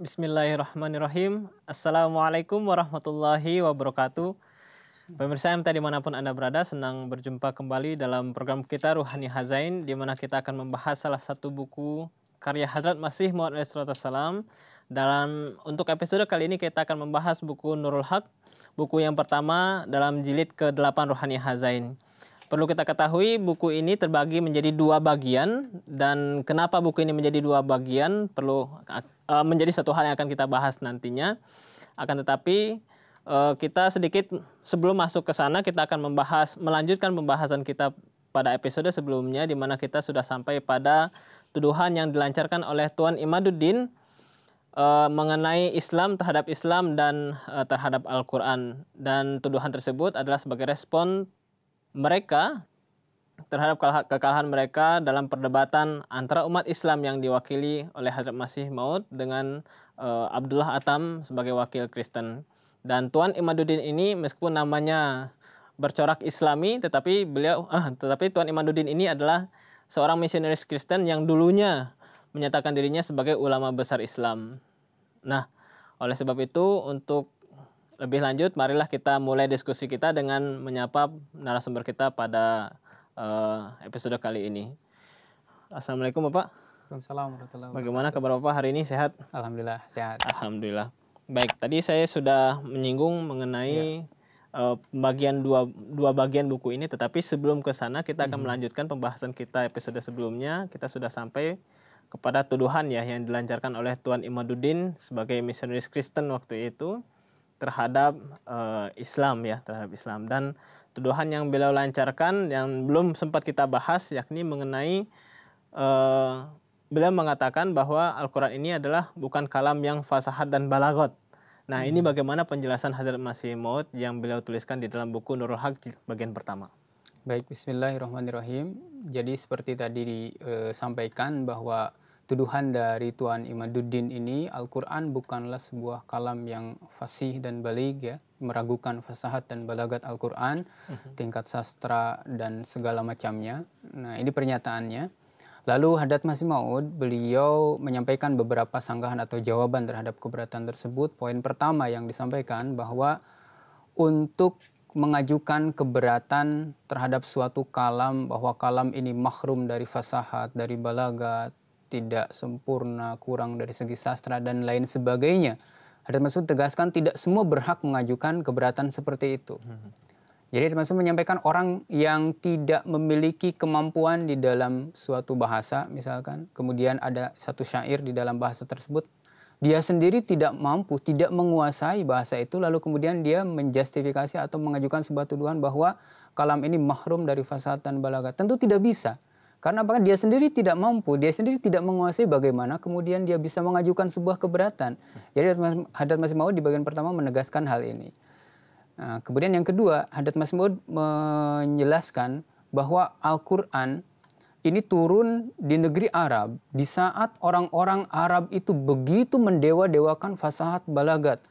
Bismillahirrahmanirrahim. Assalamualaikum warahmatullahi wabarakatuh. Pemirsa MT dimanapun Anda berada, senang berjumpa kembali dalam program kita Ruhani Hazain, di mana kita akan membahas salah satu buku karya Hadrat Masih Muhammad Salam. Dalam untuk episode kali ini kita akan membahas buku Nurul Haq, buku yang pertama dalam jilid ke-8 Ruhani Hazain. Perlu kita ketahui buku ini terbagi menjadi dua bagian dan kenapa buku ini menjadi dua bagian perlu Eh, menjadi satu hal yang akan kita bahas nantinya. Akan tetapi eh, kita sedikit sebelum masuk ke sana kita akan membahas melanjutkan pembahasan kita pada episode sebelumnya di mana kita sudah sampai pada tuduhan yang dilancarkan oleh Tuan Imaduddin eh, mengenai Islam terhadap Islam dan terhadap Al-Qur'an dan tuduhan tersebut adalah sebagai respon mereka terhadap kekalahan mereka dalam perdebatan antara umat Islam yang diwakili oleh Hadrat Masih Maud dengan uh, Abdullah Atam sebagai wakil Kristen. Dan Tuan Imaduddin ini meskipun namanya bercorak Islami, tetapi beliau, uh, tetapi Tuan Imaduddin ini adalah seorang misionaris Kristen yang dulunya menyatakan dirinya sebagai ulama besar Islam. Nah, oleh sebab itu untuk lebih lanjut, marilah kita mulai diskusi kita dengan menyapa narasumber kita pada uh, episode kali ini. Assalamualaikum Bapak. Waalaikumsalam Bagaimana kabar Bapak hari ini sehat? Alhamdulillah sehat. Alhamdulillah. Baik, tadi saya sudah menyinggung mengenai ya eh, bagian dua dua bagian buku ini tetapi sebelum ke sana kita akan hmm. melanjutkan pembahasan kita episode sebelumnya kita sudah sampai kepada tuduhan ya yang dilancarkan oleh Tuan Imaduddin sebagai misionaris Kristen waktu itu terhadap uh, Islam ya terhadap Islam dan Tuduhan yang beliau lancarkan yang belum sempat kita bahas yakni mengenai uh, beliau mengatakan bahwa Al-Quran ini adalah bukan kalam yang fasahat dan balagot. Nah hmm. ini bagaimana penjelasan Hadrat Masih Maud yang beliau tuliskan di dalam buku Nurul Haq bagian pertama. Baik, Bismillahirrahmanirrahim. Jadi seperti tadi disampaikan eh, bahwa tuduhan dari Tuan Imaduddin ini Al-Quran bukanlah sebuah kalam yang fasih dan balik ya meragukan fasahat dan balagat Al-Quran, uh-huh. tingkat sastra dan segala macamnya. Nah ini pernyataannya. Lalu Hadat Masih Maud, beliau menyampaikan beberapa sanggahan atau jawaban terhadap keberatan tersebut. Poin pertama yang disampaikan bahwa untuk mengajukan keberatan terhadap suatu kalam bahwa kalam ini mahrum dari fasahat, dari balagat, tidak sempurna, kurang dari segi sastra dan lain sebagainya Hadrat Masud tegaskan tidak semua berhak mengajukan keberatan seperti itu. Jadi Hadrat Masud menyampaikan orang yang tidak memiliki kemampuan di dalam suatu bahasa misalkan, kemudian ada satu syair di dalam bahasa tersebut, dia sendiri tidak mampu, tidak menguasai bahasa itu, lalu kemudian dia menjustifikasi atau mengajukan sebuah tuduhan bahwa kalam ini mahrum dari fasad dan balagat. Tentu tidak bisa. Karena bahkan dia sendiri tidak mampu, dia sendiri tidak menguasai bagaimana kemudian dia bisa mengajukan sebuah keberatan. Jadi hadat Mas Maud di bagian pertama menegaskan hal ini. Nah, kemudian yang kedua, hadat Mas Maud menjelaskan bahwa Al-Quran ini turun di negeri Arab di saat orang-orang Arab itu begitu mendewa-dewakan fasahat balagat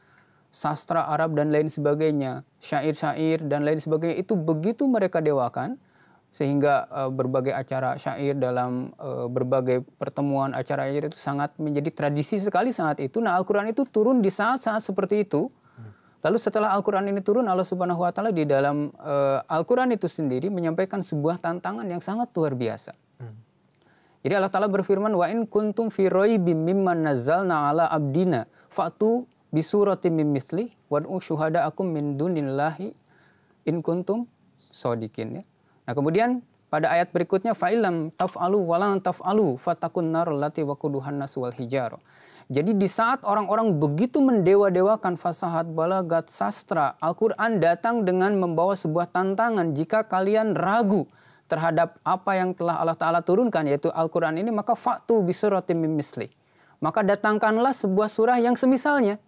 sastra Arab dan lain sebagainya, syair-syair dan lain sebagainya itu begitu mereka dewakan sehingga uh, berbagai acara syair dalam uh, berbagai pertemuan acara syair itu sangat menjadi tradisi sekali saat itu. Nah, Al-Qur'an itu turun di saat-saat seperti itu. Lalu setelah Al-Qur'an ini turun Allah Subhanahu wa taala di dalam uh, Al-Qur'an itu sendiri menyampaikan sebuah tantangan yang sangat luar biasa. Jadi Allah taala berfirman wa in kuntum fi raibim mimman nazzalna ala abdina fatu bisuratin mim mithli wad'u syuhada'akum min dunillahi in kuntum sodikin ya. Nah, kemudian pada ayat berikutnya fa'ilam taf'alu walan taf'alu fatakun nar lati waquduhan nas wal hijar. Jadi di saat orang-orang begitu mendewa-dewakan fasahat, balagat, sastra, Al-Quran datang dengan membawa sebuah tantangan jika kalian ragu terhadap apa yang telah Allah Ta'ala turunkan yaitu Al-Quran ini maka faktu bisuratim misli. Maka datangkanlah sebuah surah yang semisalnya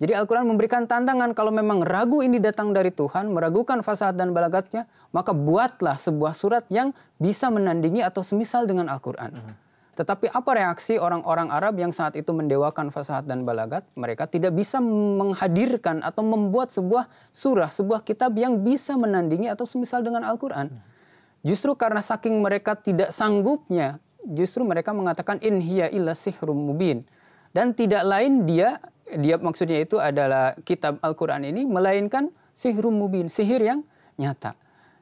jadi Al-Quran memberikan tantangan kalau memang ragu ini datang dari Tuhan, meragukan fasad dan balagatnya, maka buatlah sebuah surat yang bisa menandingi atau semisal dengan Al-Quran. Mm -hmm. Tetapi apa reaksi orang-orang Arab yang saat itu mendewakan fasad dan balagat? Mereka tidak bisa menghadirkan atau membuat sebuah surah, sebuah kitab yang bisa menandingi atau semisal dengan Al-Quran. Mm -hmm. Justru karena saking mereka tidak sanggupnya, justru mereka mengatakan in hiya illa sihrum mubin. Dan tidak lain dia dia maksudnya itu adalah kitab Al-Quran ini melainkan sihrum mubin, sihir yang nyata.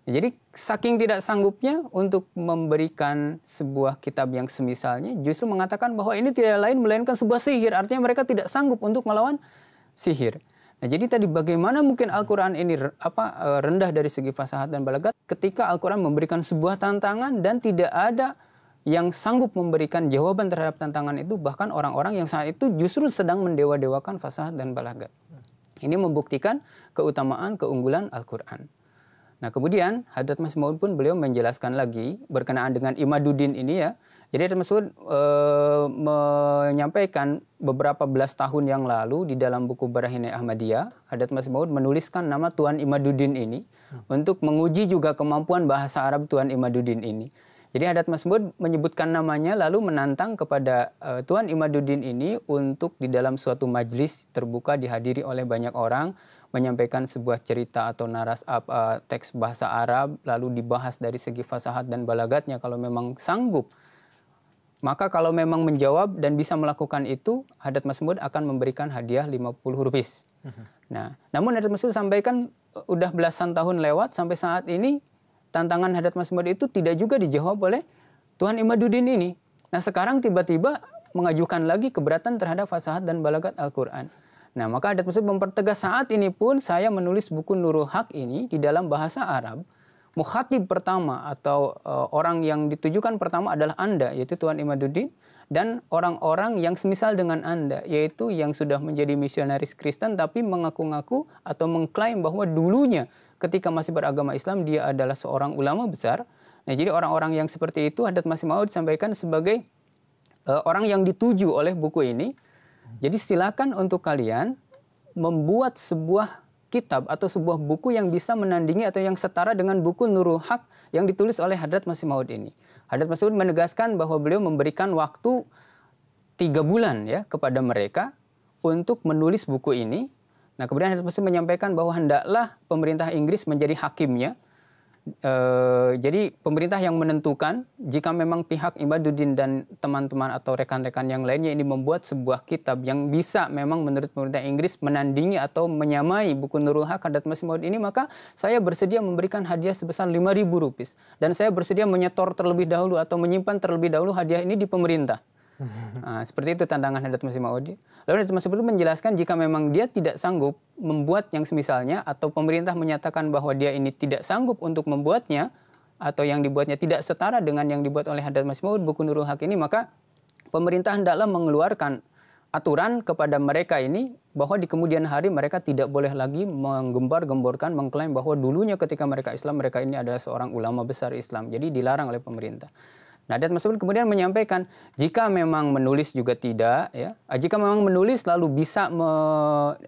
Jadi saking tidak sanggupnya untuk memberikan sebuah kitab yang semisalnya justru mengatakan bahwa ini tidak lain melainkan sebuah sihir. Artinya mereka tidak sanggup untuk melawan sihir. Nah, jadi tadi bagaimana mungkin Al-Qur'an ini apa eh, rendah dari segi fasahat dan balagat ketika Al-Qur'an memberikan sebuah tantangan dan tidak ada yang sanggup memberikan jawaban terhadap tantangan itu bahkan orang-orang yang saat itu justru sedang mendewa-dewakan fasah dan balagat. Ini membuktikan keutamaan keunggulan Al-Qur'an. Nah, kemudian Hadrat Mas Maud pun beliau menjelaskan lagi berkenaan dengan Imaduddin ini ya. Jadi Hadrat Mas Maud e, menyampaikan beberapa belas tahun yang lalu di dalam buku Barahine Ahmadiyah, Hadrat Mas Maud menuliskan nama Tuan Imaduddin ini hmm. untuk menguji juga kemampuan bahasa Arab Tuan Imaduddin ini. Jadi adat Masmud menyebutkan namanya lalu menantang kepada uh, Tuan Imaduddin ini untuk di dalam suatu majlis terbuka dihadiri oleh banyak orang menyampaikan sebuah cerita atau naras uh, teks bahasa Arab lalu dibahas dari segi fasahat dan balagatnya kalau memang sanggup maka kalau memang menjawab dan bisa melakukan itu, Hadat Masmud akan memberikan hadiah 50 rupiah. Mhm. Nah, namun Hadat Masmud sampaikan e, udah belasan tahun lewat sampai saat ini tantangan Hadat Mas itu tidak juga dijawab oleh Tuhan Imadudin ini. Nah sekarang tiba-tiba mengajukan lagi keberatan terhadap fasahat dan balagat Al-Quran. Nah maka Hadat Mas mempertegas saat ini pun saya menulis buku Nurul Haq ini di dalam bahasa Arab. Mukhatib pertama atau uh, orang yang ditujukan pertama adalah Anda, yaitu Tuhan Imadudin dan orang-orang yang semisal dengan Anda, yaitu yang sudah menjadi misionaris Kristen tapi mengaku-ngaku atau mengklaim bahwa dulunya ketika masih beragama Islam dia adalah seorang ulama besar. Nah, jadi orang-orang yang seperti itu Hadat Masih Maud disampaikan sebagai uh, orang yang dituju oleh buku ini. Jadi silakan untuk kalian membuat sebuah kitab atau sebuah buku yang bisa menandingi atau yang setara dengan buku Nurul Haq yang ditulis oleh Hadrat Masih Maud ini. Hadrat Masih Maud menegaskan bahwa beliau memberikan waktu tiga bulan ya kepada mereka untuk menulis buku ini Nah, kemudian harus Thompson menyampaikan bahwa hendaklah pemerintah Inggris menjadi hakimnya. E, jadi pemerintah yang menentukan jika memang pihak Ibaduddin dan teman-teman atau rekan-rekan yang lainnya ini membuat sebuah kitab yang bisa memang menurut pemerintah Inggris menandingi atau menyamai buku Nurul Haq Hadrat Masih ini maka saya bersedia memberikan hadiah sebesar 5.000 rupiah dan saya bersedia menyetor terlebih dahulu atau menyimpan terlebih dahulu hadiah ini di pemerintah. Nah, seperti itu tantangan Hadrat Masih Maudi. Lalu Hadrat Masih Maudi menjelaskan jika memang dia tidak sanggup membuat yang semisalnya atau pemerintah menyatakan bahwa dia ini tidak sanggup untuk membuatnya atau yang dibuatnya tidak setara dengan yang dibuat oleh Hadrat Masih Maudi buku Nurul Hak ini maka pemerintah hendaklah mengeluarkan aturan kepada mereka ini bahwa di kemudian hari mereka tidak boleh lagi menggembar-gemborkan mengklaim bahwa dulunya ketika mereka Islam mereka ini adalah seorang ulama besar Islam. Jadi dilarang oleh pemerintah. Nah Mas Masud kemudian menyampaikan jika memang menulis juga tidak ya jika memang menulis lalu bisa me,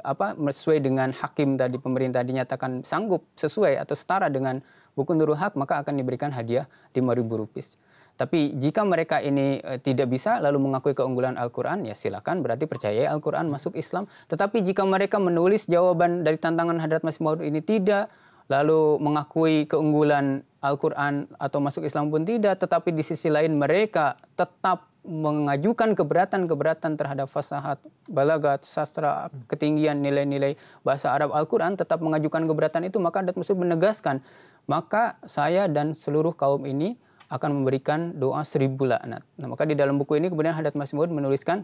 apa sesuai dengan hakim tadi pemerintah dinyatakan sanggup sesuai atau setara dengan buku Nurul hak maka akan diberikan hadiah lima ribu rupis Tapi jika mereka ini e, tidak bisa lalu mengakui keunggulan Al-Quran, ya silakan berarti percaya Al-Quran masuk Islam. Tetapi jika mereka menulis jawaban dari tantangan Hadrat Masih Maud ini tidak, lalu mengakui keunggulan Al-Quran atau masuk Islam pun tidak, tetapi di sisi lain mereka tetap mengajukan keberatan-keberatan terhadap fasahat, balagat, sastra, ketinggian nilai-nilai bahasa Arab Al-Quran tetap mengajukan keberatan itu, maka adat muslim menegaskan, maka saya dan seluruh kaum ini akan memberikan doa seribu laknat. Nah, maka di dalam buku ini kemudian Hadat Masimud menuliskan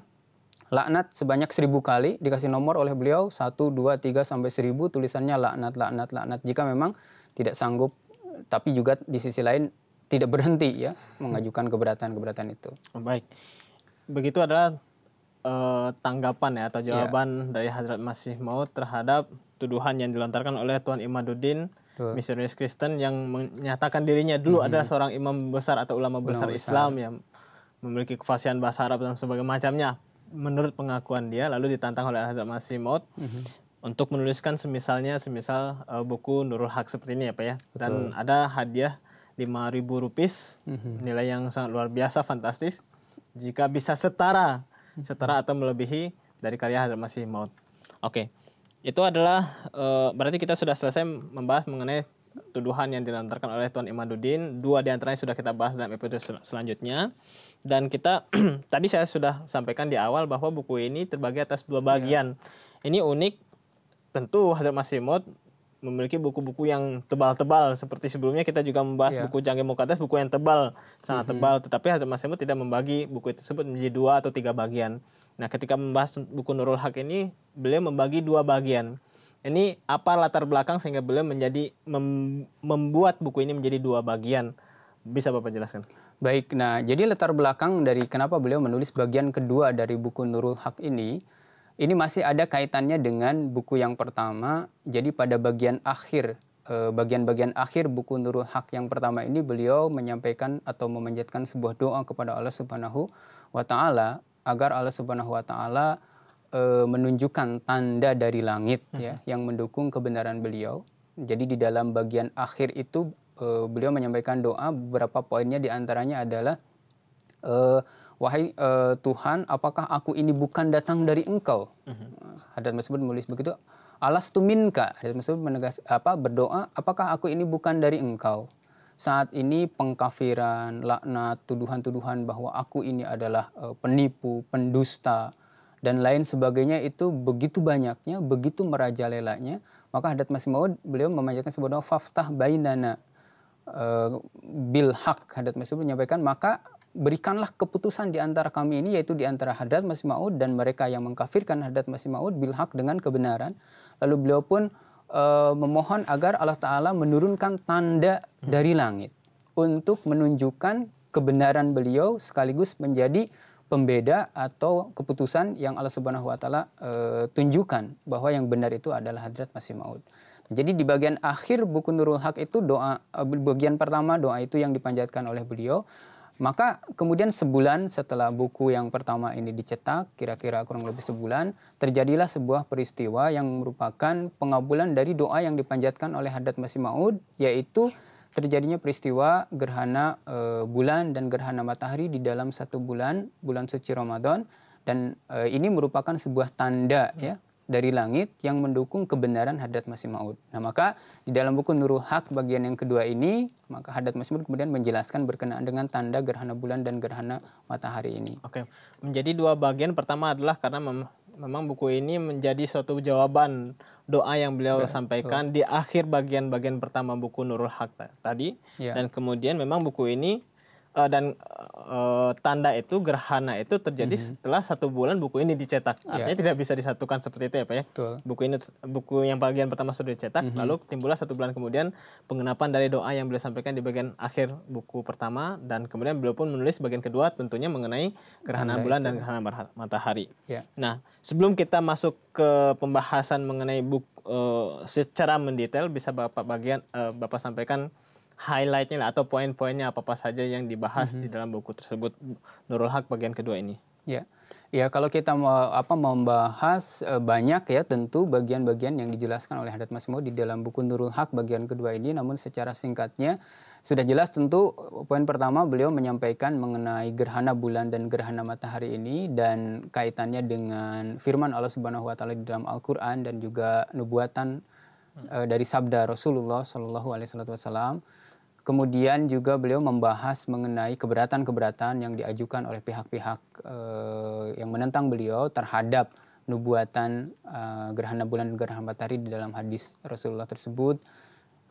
laknat sebanyak seribu kali dikasih nomor oleh beliau satu dua tiga sampai seribu tulisannya laknat laknat laknat jika memang tidak sanggup tapi juga di sisi lain tidak berhenti ya mengajukan keberatan-keberatan itu. Baik, begitu adalah uh, tanggapan ya atau iya. jawaban ya. dari Hazrat Masih Maud terhadap tuduhan yang dilontarkan oleh Tuan Imaduddin Mr. misionaris Kristen yang menyatakan dirinya dulu hmm adalah seorang imam besar atau ulama besar ulama Islam yang memiliki kefasihan bahasa Arab dan sebagainya macamnya menurut pengakuan dia lalu ditantang oleh Hazrat Masih Maud hmm untuk menuliskan semisalnya semisal uh, buku Nurul Hak seperti ini ya Pak ya. Betul. Dan ada hadiah 5.000 rupiah, mm nilai yang sangat luar biasa, fantastis. Jika bisa setara, mhm. setara atau melebihi dari karya Hadrat Masih Maut. Oke. Okay. Itu adalah uh, berarti kita sudah selesai membahas mengenai tuduhan yang dilontarkan oleh Tuan Dudin. Dua di antaranya sudah kita bahas dalam episode sel selanjutnya. Dan kita tadi saya sudah sampaikan di awal bahwa buku ini terbagi atas dua bagian. Yeah. Ini unik tentu Hazrat Masimud memiliki buku-buku yang tebal-tebal seperti sebelumnya kita juga membahas yeah. buku Jangge Mukaddas buku yang tebal sangat mm-hmm. tebal tetapi Hazrat Masimud tidak membagi buku itu tersebut menjadi dua atau tiga bagian nah ketika membahas buku Nurul Haq ini beliau membagi dua bagian ini apa latar belakang sehingga beliau menjadi mem, membuat buku ini menjadi dua bagian bisa Bapak jelaskan? Baik, nah jadi latar belakang dari kenapa beliau menulis bagian kedua dari buku Nurul Haq ini ini masih ada kaitannya dengan buku yang pertama. Jadi pada bagian akhir eh, bagian-bagian akhir buku Nurul Hak yang pertama ini beliau menyampaikan atau memanjatkan sebuah doa kepada Allah Subhanahu wa taala agar Allah Subhanahu wa taala eh, menunjukkan tanda dari langit -hmm. ya yang mendukung kebenaran beliau. Jadi di dalam bagian akhir itu eh, beliau menyampaikan doa beberapa poinnya diantaranya adalah eh, wahai uh, Tuhan, apakah aku ini bukan datang dari Engkau? Mm-hmm. Hadrat Mas'ud menulis begitu, alas tuminka. Hadrat Mas'ud menegas apa berdoa, apakah aku ini bukan dari Engkau? Saat ini pengkafiran, laknat, tuduhan-tuduhan bahwa aku ini adalah uh, penipu, pendusta dan lain sebagainya itu begitu banyaknya, begitu merajalelanya, maka Hadrat Masih Maud beliau memanjatkan sebuah doa faftah bainana uh, bil hak. Hadat Masih menyampaikan maka berikanlah keputusan di antara kami ini yaitu di antara Hadrat Masih Maud dan mereka yang mengkafirkan Hadrat Masih Maud bilhak dengan kebenaran. Lalu beliau pun e, memohon agar Allah Ta'ala menurunkan tanda hmm. dari langit untuk menunjukkan kebenaran beliau sekaligus menjadi pembeda atau keputusan yang Allah Subhanahu wa taala e, tunjukkan bahwa yang benar itu adalah hadrat Masih Maud. Jadi di bagian akhir buku Nurul Haq itu doa eh, bagian pertama doa itu yang dipanjatkan oleh beliau maka kemudian sebulan setelah buku yang pertama ini dicetak, kira-kira kurang lebih sebulan, terjadilah sebuah peristiwa yang merupakan pengabulan dari doa yang dipanjatkan oleh Haddad Masih Maud, yaitu terjadinya peristiwa gerhana e, bulan dan gerhana matahari di dalam satu bulan, bulan suci Ramadan. Dan e, ini merupakan sebuah tanda ya dari langit yang mendukung kebenaran hadat Masih Maud. Nah maka di dalam buku Nurul Haq bagian yang kedua ini maka hadat Masih Maud kemudian menjelaskan berkenaan dengan tanda gerhana bulan dan gerhana matahari ini. Oke, menjadi dua bagian. Pertama adalah karena mem memang buku ini menjadi suatu jawaban doa yang beliau Betul. sampaikan di akhir bagian-bagian pertama buku Nurul Haq tadi ya. dan kemudian memang buku ini uh, dan uh, tanda itu gerhana itu terjadi mm -hmm. setelah satu bulan buku ini dicetak. Iya. Artinya tidak bisa disatukan seperti itu ya Pak ya. Betul. Buku ini buku yang bagian pertama sudah dicetak, mm -hmm. lalu timbullah satu bulan kemudian pengenapan dari doa yang beliau sampaikan di bagian akhir buku pertama dan kemudian beliau pun menulis bagian kedua tentunya mengenai gerhana tanda bulan itu. dan gerhana matahari. Yeah. Nah, sebelum kita masuk ke pembahasan mengenai buku uh, eh, secara mendetail bisa Bapak bagian uh, Bapak sampaikan highlightnya atau poin-poinnya apa apa saja yang dibahas mm -hmm. di mm-hmm. dalam buku tersebut Nurul Haq bagian kedua ini. Ya, ya kalau kita mau apa membahas e, banyak ya tentu bagian-bagian yang dijelaskan oleh Haddad Masmo di dalam buku Nurul Haq bagian kedua ini, namun secara singkatnya sudah jelas tentu eh, poin pertama beliau menyampaikan mengenai gerhana bulan dan gerhana matahari ini dan kaitannya dengan firman Allah Subhanahu Wa Taala di dalam Al-Quran dan juga nubuatan e, dari sabda Rasulullah Shallallahu Alaihi Wasallam Kemudian juga beliau membahas mengenai keberatan-keberatan yang diajukan oleh pihak-pihak uh, yang menentang beliau terhadap nubuatan uh, gerhana bulan dan gerhana matahari di dalam hadis Rasulullah tersebut.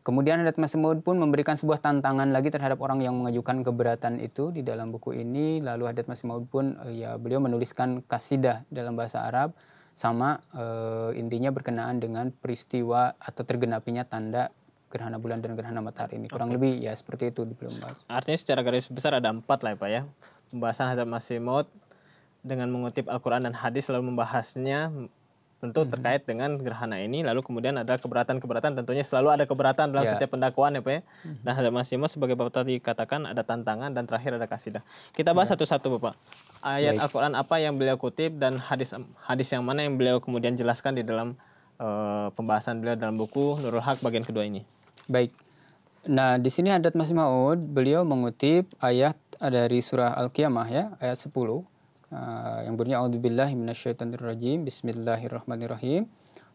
Kemudian Hadrat Masemud pun memberikan sebuah tantangan lagi terhadap orang yang mengajukan keberatan itu di dalam buku ini. Lalu Hadrat Masemud pun uh, ya beliau menuliskan kasidah dalam bahasa Arab sama uh, intinya berkenaan dengan peristiwa atau tergenapinya tanda gerhana bulan dan gerhana matahari ini kurang okay. lebih ya seperti itu di bahas. Artinya secara garis besar ada empat lah ya pak ya pembahasan Hazrat Masih dengan mengutip Al-Quran dan hadis selalu membahasnya tentu mm -hmm. terkait dengan gerhana ini lalu kemudian ada keberatan-keberatan tentunya selalu ada keberatan dalam yeah. setiap pendakwaan ya Pak ya. Mm -hmm. Nah, Hazrat Mas sebagai Bapak tadi katakan ada tantangan dan terakhir ada kasidah. Kita bahas ya. satu-satu yeah. Bapak. Ayat Al-Qur'an apa yang beliau kutip dan hadis hadis yang mana yang beliau kemudian jelaskan di dalam uh, pembahasan beliau dalam buku Nurul Haq bagian kedua ini. Baik. Nah, di sini adat Masih Maud beliau mengutip ayat dari surah Al-Qiyamah ya, ayat 10. Uh, eh, yang bunyinya a'udzubillahi minasyaitonirrajim. Bismillahirrahmanirrahim.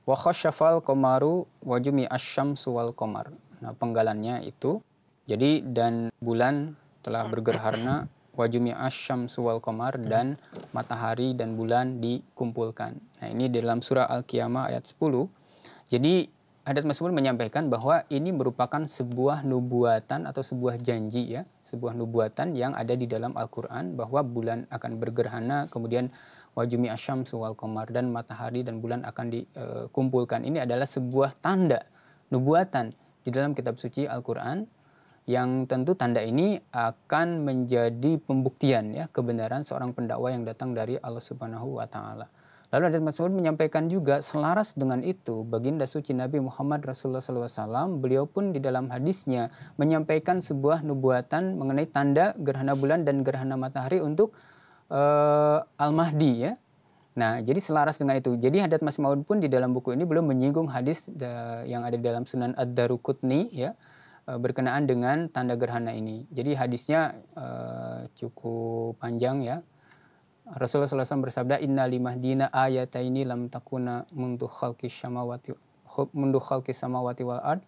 Wa khasyafal qamaru wa jumi asyamsu wal qamar. Nah, penggalannya itu jadi dan bulan telah bergerhana wajumi asyam suwal komar hmm. dan matahari dan bulan dikumpulkan. Nah ini dalam surah Al-Qiyamah ayat 10. Jadi adat tersebut menyampaikan bahwa ini merupakan sebuah nubuatan atau sebuah janji ya, sebuah nubuatan yang ada di dalam Al-Quran bahwa bulan akan bergerhana, kemudian wajumi asyam suwal komar dan matahari dan bulan akan dikumpulkan. E, ini adalah sebuah tanda, nubuatan di dalam kitab suci Al-Quran yang tentu tanda ini akan menjadi pembuktian ya kebenaran seorang pendakwa yang datang dari Allah Subhanahu wa taala. Lalu Adat Mas'ud menyampaikan juga selaras dengan itu baginda suci Nabi Muhammad Rasulullah SAW beliau pun di dalam hadisnya menyampaikan sebuah nubuatan mengenai tanda gerhana bulan dan gerhana matahari untuk uh, Al-Mahdi ya. Nah, jadi selaras dengan itu. Jadi Hadat Mas Maud pun di dalam buku ini belum menyinggung hadis eh, yang ada dalam Sunan Ad-Daruqutni ya Eh, berkenaan dengan tanda gerhana ini. Jadi hadisnya uh, cukup panjang ya. Rasulullah SAW bersabda, Inna limah dina ayataini lam takuna mundu khalki samawati wal ard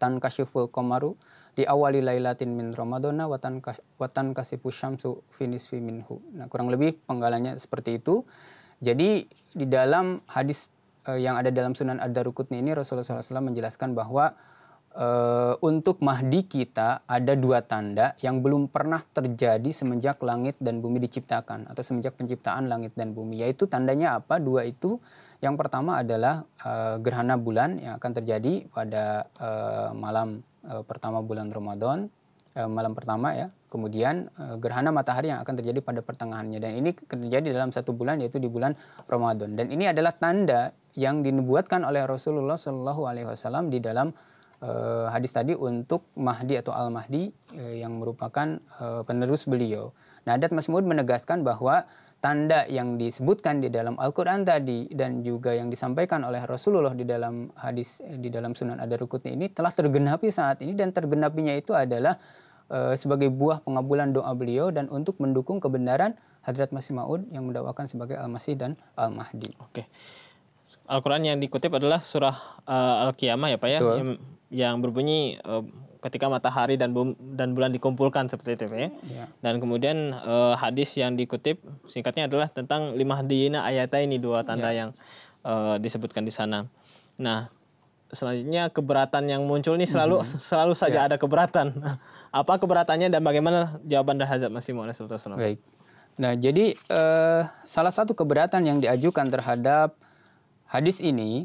tan kasyiful komaru di awali lailatin min ramadona watan watan kasifu syamsu finis fi minhu. Nah, kurang lebih penggalannya seperti itu. Jadi di dalam hadis uh, yang ada dalam Sunan ad darukutni ini Rasulullah SAW menjelaskan bahwa Uh, untuk Mahdi kita ada dua tanda yang belum pernah terjadi semenjak langit dan bumi diciptakan atau semenjak penciptaan langit dan bumi yaitu tandanya apa dua itu yang pertama adalah uh, gerhana bulan yang akan terjadi pada uh, malam uh, pertama bulan Ramadan malam pertama ya kemudian gerhana matahari yang akan terjadi pada pertengahannya dan ini terjadi dalam satu bulan yaitu di bulan Ramadan dan ini adalah tanda yang dinubuatkan oleh Rasulullah Shallallahu Alaihi Wasallam di dalam uh, hadis tadi untuk Mahdi atau Al-Mahdi uh, yang merupakan uh, penerus beliau. Nah, Adat Masmud menegaskan bahwa tanda yang disebutkan di dalam Al-Qur'an tadi dan juga yang disampaikan oleh Rasulullah di dalam hadis di dalam Sunan ad ini telah tergenapi saat ini dan tergenapinya itu adalah sebagai buah pengabulan doa beliau dan untuk mendukung kebenaran Hadrat Masih Maud yang mendakwakan sebagai Al-Masih dan Al-Mahdi. Oke. Al-Qur'an yang dikutip adalah surah uh, Al-Qiyamah ya Pak ya. Yang yang berbunyi uh, ketika matahari dan bum, dan bulan dikumpulkan seperti itu ya. Yeah. Dan kemudian uh, hadis yang dikutip singkatnya adalah tentang lima hadiyina ayatnya ini dua tanda yeah. yang uh, disebutkan di sana. Nah, selanjutnya keberatan yang muncul ini selalu mm -hmm. selalu saja yeah. ada keberatan. Apa keberatannya dan bagaimana jawaban dari Hazrat Masih Muhammad SAW? Baik. Nah, jadi salah satu keberatan yang diajukan terhadap hadis ini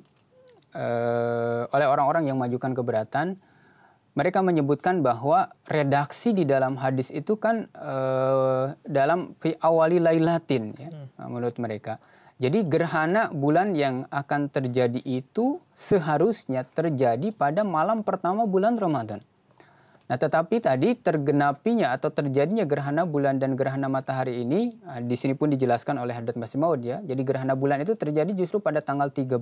uh, oleh orang-orang yang majukan keberatan, mereka menyebutkan bahwa redaksi di dalam hadis itu kan uh, dalam awali lailatin ya, hmm. menurut mereka. Jadi gerhana bulan yang akan terjadi itu seharusnya terjadi pada malam pertama bulan Ramadan. Nah, tetapi tadi tergenapinya atau terjadinya gerhana bulan dan gerhana matahari ini eh, di sini pun dijelaskan oleh Hadrat Masih Maud ya. Jadi gerhana bulan itu terjadi justru pada tanggal 13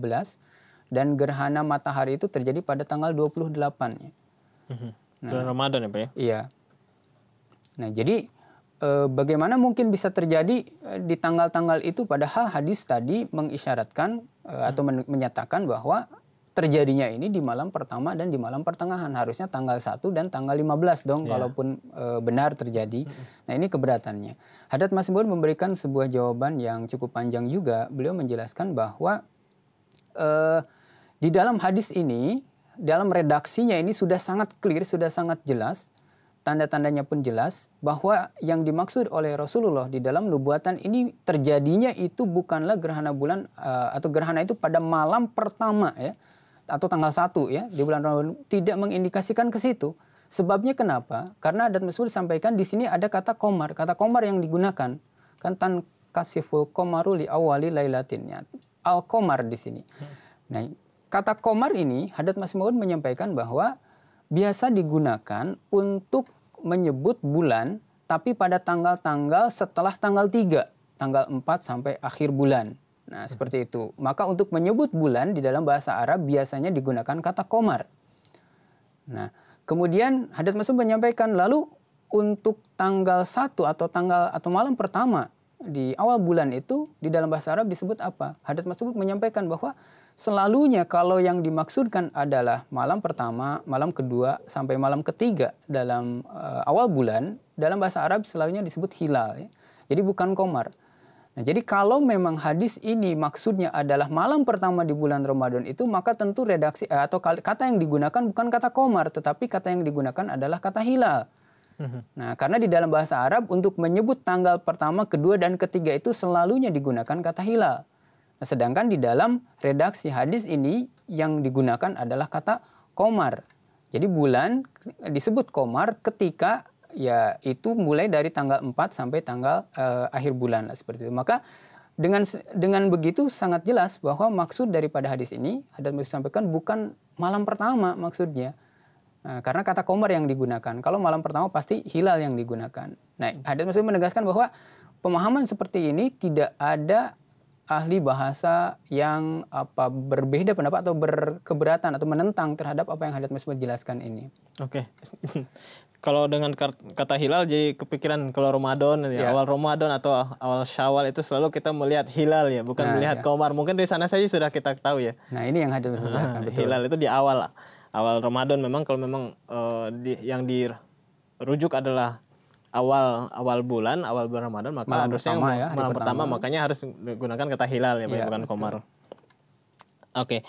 dan gerhana matahari itu terjadi pada tanggal 28 ya. Mm-hmm. Nah, Ramadan ya Pak ya? Iya. Nah jadi e, bagaimana mungkin bisa terjadi e, di tanggal-tanggal itu padahal hadis tadi mengisyaratkan e, atau mhm. men menyatakan bahwa terjadinya ini di malam pertama dan di malam pertengahan harusnya tanggal 1 dan tanggal 15 dong yeah. kalaupun e, benar terjadi. Mm -hmm. Nah, ini keberatannya. Hadat Masbud memberikan sebuah jawaban yang cukup panjang juga. Beliau menjelaskan bahwa uh, di dalam hadis ini, dalam redaksinya ini sudah sangat clear, sudah sangat jelas, tanda-tandanya pun jelas bahwa yang dimaksud oleh Rasulullah di dalam nubuatan ini terjadinya itu bukanlah gerhana bulan uh, atau gerhana itu pada malam pertama ya atau tanggal satu ya di bulan Ramadan tidak mengindikasikan ke situ. Sebabnya kenapa? Karena adat Mesir sampaikan di sini ada kata komar, kata komar yang digunakan kan tan kasiful komaru li awali lailatinnya al-komar di sini. Hmm. Nah, kata komar ini Hadat Mas Maud menyampaikan bahwa biasa digunakan untuk menyebut bulan tapi pada tanggal-tanggal setelah tanggal 3, tanggal 4 sampai akhir bulan. Nah, hmm. seperti itu. Maka untuk menyebut bulan di dalam bahasa Arab biasanya digunakan kata komar. Nah, kemudian Hadat Masud menyampaikan lalu untuk tanggal 1 atau tanggal atau malam pertama di awal bulan itu di dalam bahasa Arab disebut apa? Hadat tersebut menyampaikan bahwa selalunya kalau yang dimaksudkan adalah malam pertama, malam kedua sampai malam ketiga dalam uh, awal bulan dalam bahasa Arab selalunya disebut hilal ya. Jadi bukan komar. Nah, jadi kalau memang hadis ini maksudnya adalah malam pertama di bulan Ramadan itu maka tentu redaksi eh, atau kata yang digunakan bukan kata komar tetapi kata yang digunakan adalah kata hilal. Nah, karena di dalam bahasa Arab untuk menyebut tanggal pertama, kedua, dan ketiga itu selalunya digunakan kata hilal. Nah, sedangkan di dalam redaksi hadis ini yang digunakan adalah kata komar. Jadi bulan disebut komar ketika ya itu mulai dari tanggal 4 sampai tanggal uh, akhir bulan lah, seperti itu. Maka dengan dengan begitu sangat jelas bahwa maksud daripada hadis ini, hadis sampaikan bukan malam pertama maksudnya, Nah, karena kata komar yang digunakan. Kalau malam pertama pasti hilal yang digunakan. Nah, hadis maksudnya menegaskan bahwa pemahaman seperti ini tidak ada ahli bahasa yang apa berbeda pendapat atau berkeberatan atau menentang terhadap apa yang hadis maksudnya jelaskan ini. Oke. kalau dengan kata hilal jadi kepikiran kalau Ramadan ya, yeah. awal Ramadan atau awal Syawal itu selalu kita melihat hilal ya, bukan nah, melihat yeah. komar. Mungkin dari sana saja sudah kita tahu ya. Nah, ini yang hadis Muslim jelaskan. Betul. Hilal itu di awal lah awal Ramadan memang kalau memang uh, di, yang dirujuk adalah awal awal bulan awal bulan Ramadan maka malam harusnya pertama, ya, malam pertama, pertama makanya harus gunakan kata hilal ya, ya bukan komar. Oke. Okay.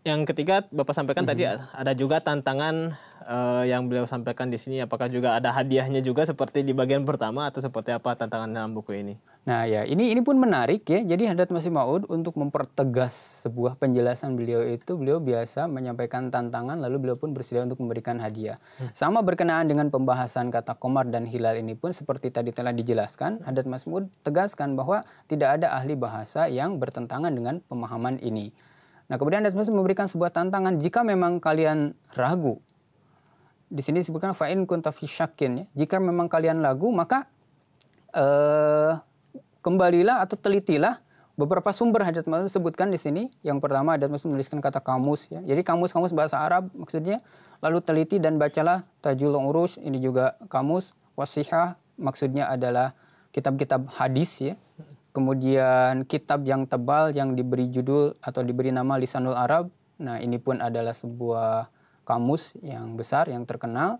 Yang ketiga Bapak sampaikan mm -hmm. tadi mhm. ada juga tantangan uh, yang beliau sampaikan di sini apakah juga ada hadiahnya juga seperti di bagian pertama atau seperti apa tantangan dalam buku ini? Nah ya ini ini pun menarik ya. Jadi Hadrat Masih Maud untuk mempertegas sebuah penjelasan beliau itu beliau biasa menyampaikan tantangan lalu beliau pun bersedia untuk memberikan hadiah. Hmm. Sama berkenaan dengan pembahasan kata komar dan hilal ini pun seperti tadi telah dijelaskan Hadrat Masih Maud tegaskan bahwa tidak ada ahli bahasa yang bertentangan dengan pemahaman ini. Nah kemudian Hadrat Masih memberikan sebuah tantangan jika memang kalian ragu. Di sini disebutkan fa'in kuntafishakin ya. Jika memang kalian ragu maka eh uh, kembalilah atau telitilah beberapa sumber Hajat Mansur sebutkan di sini. Yang pertama ada Mansur menuliskan kata kamus ya. Jadi kamus-kamus bahasa Arab maksudnya lalu teliti dan bacalah Tajul Urus ini juga kamus wasihah maksudnya adalah kitab-kitab hadis ya. Kemudian kitab yang tebal yang diberi judul atau diberi nama Lisanul Arab. Nah, ini pun adalah sebuah kamus yang besar yang terkenal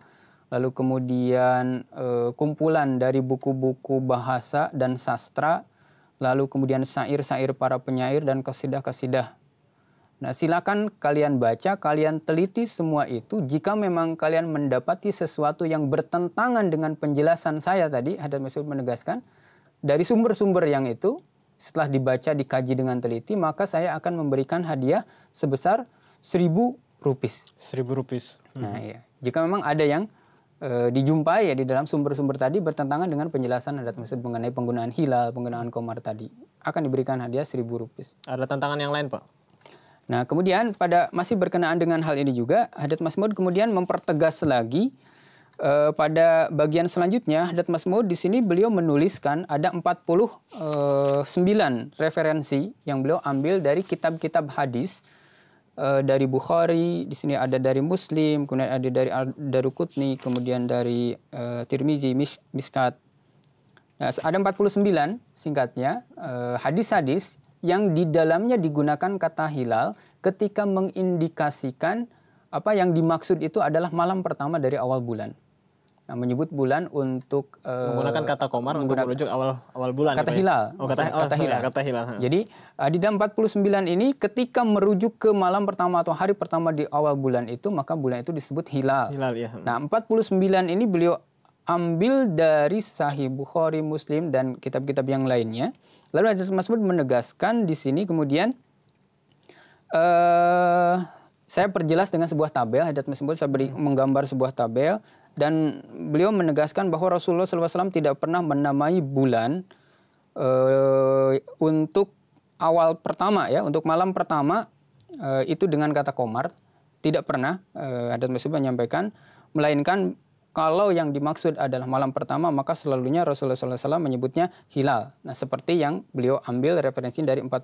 lalu kemudian e, kumpulan dari buku-buku bahasa dan sastra, lalu kemudian syair-syair para penyair dan kesidah-kesidah. Nah, silakan kalian baca, kalian teliti semua itu. Jika memang kalian mendapati sesuatu yang bertentangan dengan penjelasan saya tadi, Haddad Masud menegaskan, dari sumber-sumber yang itu, setelah dibaca, dikaji dengan teliti, maka saya akan memberikan hadiah sebesar seribu rupis. Seribu rupis. Nah, hmm. iya. Jika memang ada yang Eh, dijumpai ya di dalam sumber-sumber tadi bertentangan dengan penjelasan adat Mesir mengenai penggunaan hilal, penggunaan komar tadi. Akan diberikan hadiah seribu rupiah Ada tantangan yang lain Pak? Nah kemudian pada masih berkenaan dengan hal ini juga, Hadat Masmud kemudian mempertegas lagi e, pada bagian selanjutnya Hadat Masmud di sini beliau menuliskan ada empat puluh eh, sembilan referensi yang beliau ambil dari kitab-kitab hadis uh, dari Bukhari, di sini ada dari Muslim, kemudian ada dari Darukutni, kemudian dari uh, Tirmizi, Mish, Miskat. Nah, ada 49 singkatnya eh, hadis-hadis uh, yang di dalamnya digunakan kata hilal ketika mengindikasikan apa yang dimaksud itu adalah malam pertama dari awal bulan. Nah, menyebut bulan untuk uh, menggunakan kata komar menggunakan, untuk merujuk awal awal bulan. Kata gitu ya? hilal. Oh, kata, oh, kata hilal. Kata hilal. Jadi uh, di dalam 49 ini ketika merujuk ke malam pertama atau hari pertama di awal bulan itu maka bulan itu disebut hilal. Hilal ya. Nah, 49 ini beliau ambil dari Sahih Bukhari, Muslim dan kitab-kitab yang lainnya. Lalu ada tersebut menegaskan di sini kemudian uh, saya perjelas dengan sebuah tabel. hadat tersebut saya beri, menggambar sebuah tabel dan beliau menegaskan bahwa Rasulullah SAW tidak pernah menamai bulan e, untuk awal pertama ya, untuk malam pertama e, itu dengan kata komar. Tidak pernah e, eh, Hadat menyampaikan, melainkan kalau yang dimaksud adalah malam pertama, maka selalunya Rasulullah SAW menyebutnya hilal. Nah, seperti yang beliau ambil referensi dari 49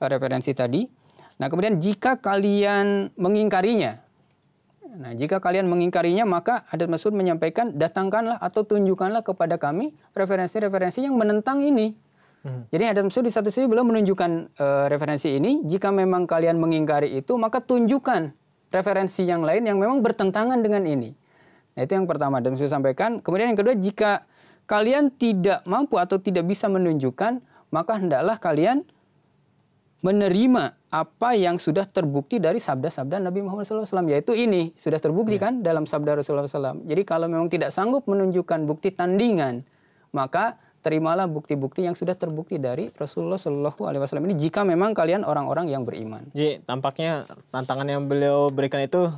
referensi tadi. Nah, kemudian jika kalian mengingkarinya, Nah, jika kalian mengingkarinya, maka Adat Masud menyampaikan, datangkanlah atau tunjukkanlah kepada kami referensi-referensi yang menentang ini. Hmm. Jadi Adat Masud di satu sisi belum menunjukkan uh, referensi ini. Jika memang kalian mengingkari itu, maka tunjukkan referensi yang lain yang memang bertentangan dengan ini. Nah, itu yang pertama Adat Masud sampaikan. Kemudian yang kedua, jika kalian tidak mampu atau tidak bisa menunjukkan, maka hendaklah kalian menerima apa yang sudah terbukti dari sabda-sabda Nabi Muhammad SAW yaitu ini sudah terbukti ya. kan dalam sabda Rasulullah SAW. Jadi kalau memang tidak sanggup menunjukkan bukti tandingan maka terimalah bukti-bukti yang sudah terbukti dari Rasulullah Shallallahu Alaihi Wasallam ini jika memang kalian orang-orang yang beriman. Jadi tampaknya tantangan yang beliau berikan itu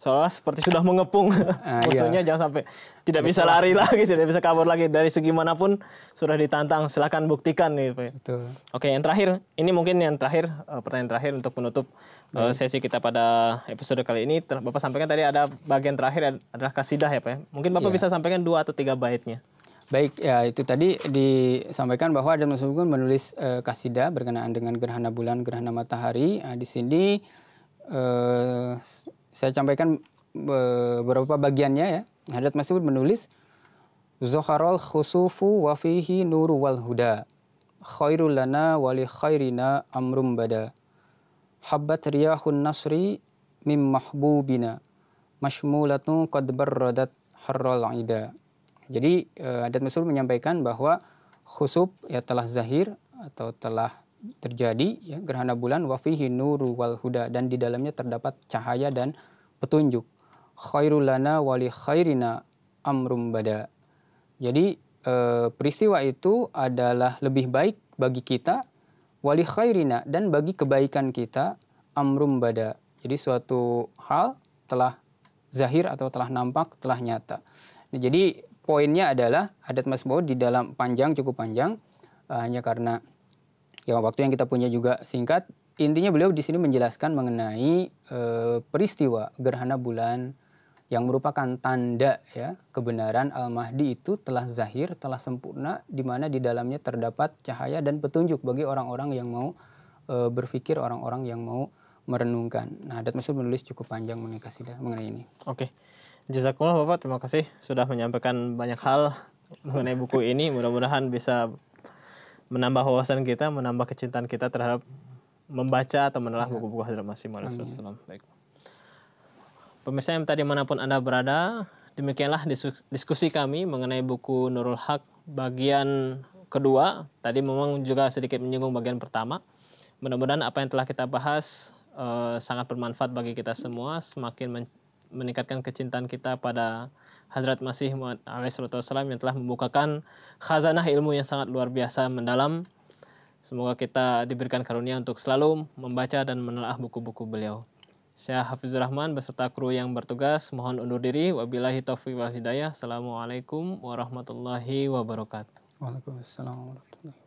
soalnya seperti sudah mengepung uh, ah, musuhnya iya. jangan sampai tidak Betul. bisa lari lagi tidak bisa kabur lagi dari segi manapun sudah ditantang silahkan buktikan gitu Betul. oke yang terakhir ini mungkin yang terakhir eh, pertanyaan terakhir untuk menutup hmm. Eh, sesi kita pada episode kali ini bapak sampaikan tadi ada bagian terakhir adalah kasidah ya pak ya. mungkin bapak yeah. bisa sampaikan dua atau tiga baitnya Baik, ya itu tadi disampaikan bahwa ada Nasution menulis uh, kasidah berkenaan dengan gerhana bulan, gerhana matahari. Nah, di sini uh, saya sampaikan beberapa bagiannya ya. Hadrat Masud menulis Zoharol khusufu wa fihi nuru wal huda khairul lana wali khairina amrum bada habbat riyahun nasri mim mahbubina mashmulatu qad barradat harral ida. Jadi uh, eh, Adat menyampaikan bahwa khusub ya telah zahir atau telah terjadi ya, gerhana bulan wafihi nuru wal huda dan di dalamnya terdapat cahaya dan petunjuk khairulana wali khairina amrum bada jadi e, peristiwa itu adalah lebih baik bagi kita wali khairina dan bagi kebaikan kita amrum bada jadi suatu hal telah zahir atau telah nampak telah nyata nah, jadi poinnya adalah adat mas di dalam panjang cukup panjang eh, hanya karena Ya waktu yang kita punya juga singkat. Intinya beliau di sini menjelaskan mengenai e, peristiwa gerhana bulan yang merupakan tanda ya kebenaran Al-Mahdi itu telah zahir, telah sempurna di mana di dalamnya terdapat cahaya dan petunjuk bagi orang-orang yang mau e, eh, berpikir, orang-orang yang mau merenungkan. Nah, adat Masud menulis cukup panjang mengenai mengenai ini. Oke. Okay. Jazakumullah Bapak, terima kasih sudah menyampaikan banyak hal mengenai buku ini. Mudah-mudahan bisa menambah wawasan kita, menambah kecintaan kita terhadap membaca atau menelah iya. buku-buku Hadrat Masih Maulana SAW. Baik. Pemirsa yang tadi manapun Anda berada, demikianlah diskusi kami mengenai buku Nurul Haq bagian kedua. Tadi memang juga sedikit menyinggung bagian pertama. Mudah-mudahan apa yang telah kita bahas eh, sangat bermanfaat bagi kita semua, semakin meningkatkan kecintaan kita pada Hazrat Masih Muhammad SAW yang telah membukakan khazanah ilmu yang sangat luar biasa mendalam. Semoga kita diberikan karunia untuk selalu membaca dan menelaah buku-buku beliau. Saya Hafiz Rahman beserta kru yang bertugas mohon undur diri. Wabillahi taufiq wal hidayah. Assalamualaikum warahmatullahi wabarakatuh. Waalaikumsalam warahmatullahi wabarakatuh.